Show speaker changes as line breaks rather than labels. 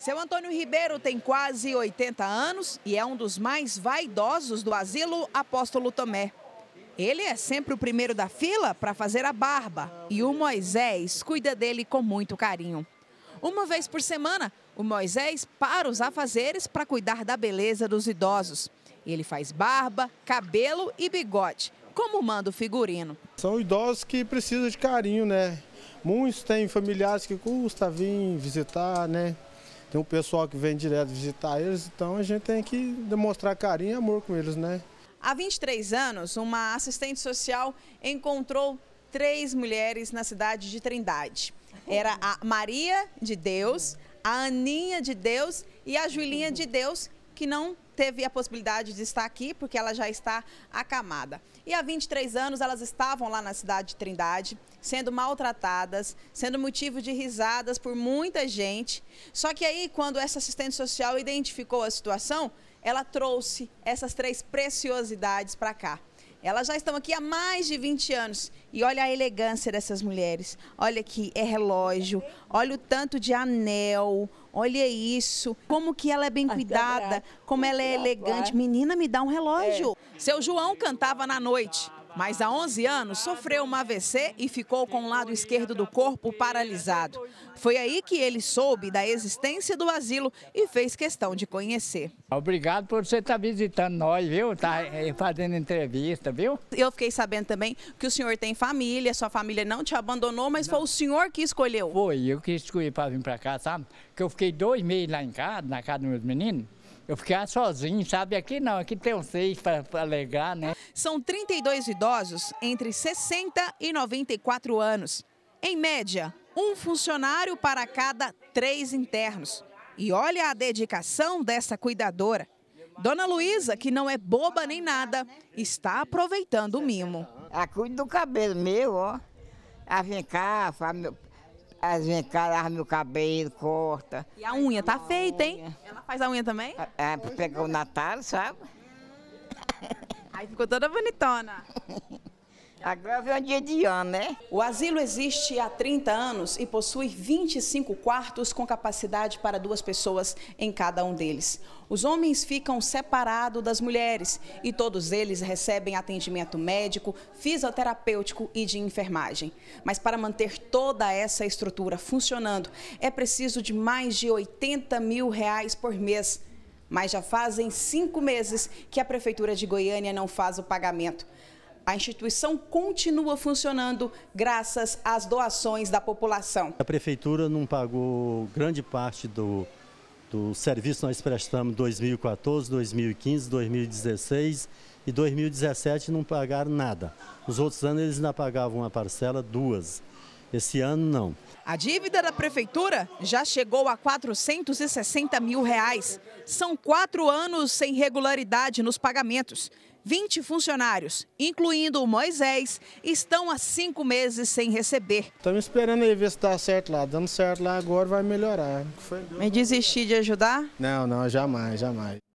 Seu Antônio Ribeiro tem quase 80 anos e é um dos mais vaidosos do asilo Apóstolo Tomé. Ele é sempre o primeiro da fila para fazer a barba e o Moisés cuida dele com muito carinho. Uma vez por semana, o Moisés para os afazeres para cuidar da beleza dos idosos. Ele faz barba, cabelo e bigode, como manda o figurino. São idosos que precisam de carinho, né? Muitos têm familiares que custa vir visitar, né? Tem um pessoal que vem direto visitar eles, então a gente tem que demonstrar carinho e amor com eles, né? Há 23 anos, uma assistente social encontrou três mulheres na cidade de Trindade. Era a Maria de Deus, a Aninha de Deus e a Julinha de Deus, que não teve a possibilidade de estar aqui, porque ela já está acamada. E há 23 anos elas estavam lá na cidade de Trindade, sendo maltratadas, sendo motivo de risadas por muita gente. Só que aí, quando essa assistente social identificou a situação, ela trouxe essas três preciosidades para cá. Elas já estão aqui há mais de 20 anos. E olha a elegância dessas mulheres. Olha aqui, é relógio, olha o tanto de anel, olha isso. Como que ela é bem cuidada, como ela é elegante. Menina, me dá um relógio. É. Seu João cantava na noite mas há 11 anos sofreu um AVC e ficou com o lado esquerdo do corpo paralisado. Foi aí que ele soube da existência do asilo e fez questão de conhecer. Obrigado por você estar tá visitando nós, viu? Tá eh, fazendo entrevista, viu? Eu fiquei sabendo também que o senhor tem família, sua família não te abandonou, mas não. foi o senhor que escolheu. Foi, eu que escolhi para vir para cá, sabe? Que eu fiquei dois meses lá em casa, na casa dos meus meninos eu ficar ah, sozinho, sabe? Aqui não, aqui tem um seis para alegar, né? São 32 idosos entre 60 e 94 anos. Em média, um funcionário para cada três internos. E olha a dedicação dessa cuidadora. Dona Luísa, que não é boba nem nada, está aproveitando o mimo. A cuida do cabelo meu, ó. A ah, vem cá, as minha cara meu cabelo, corta. E a unha tá feita, hein? Ela faz a unha também? É, é, pegou o Natal, sabe? Aí ficou toda bonitona. Agora vem um dia de ano, né? O asilo existe há 30 anos e possui 25 quartos com capacidade para duas pessoas em cada um deles. Os homens ficam separados das mulheres e todos eles recebem atendimento médico, fisioterapêutico e de enfermagem. Mas para manter toda essa estrutura funcionando, é preciso de mais de 80 mil reais por mês mas já fazem cinco meses que a Prefeitura de Goiânia não faz o pagamento. A instituição continua funcionando graças às doações da população. A prefeitura não pagou grande parte do, do serviço que nós prestamos 2014, 2015, 2016 e 2017 não pagaram nada. Nos outros anos eles ainda pagavam uma parcela, duas. Esse ano não. A dívida da prefeitura já chegou a 460 mil reais. São quatro anos sem regularidade nos pagamentos. 20 funcionários, incluindo o Moisés, estão há cinco meses sem receber. Estamos esperando aí ver se está certo lá. Dando certo lá agora vai melhorar. Mas desistir de ajudar? Não, não, jamais, jamais.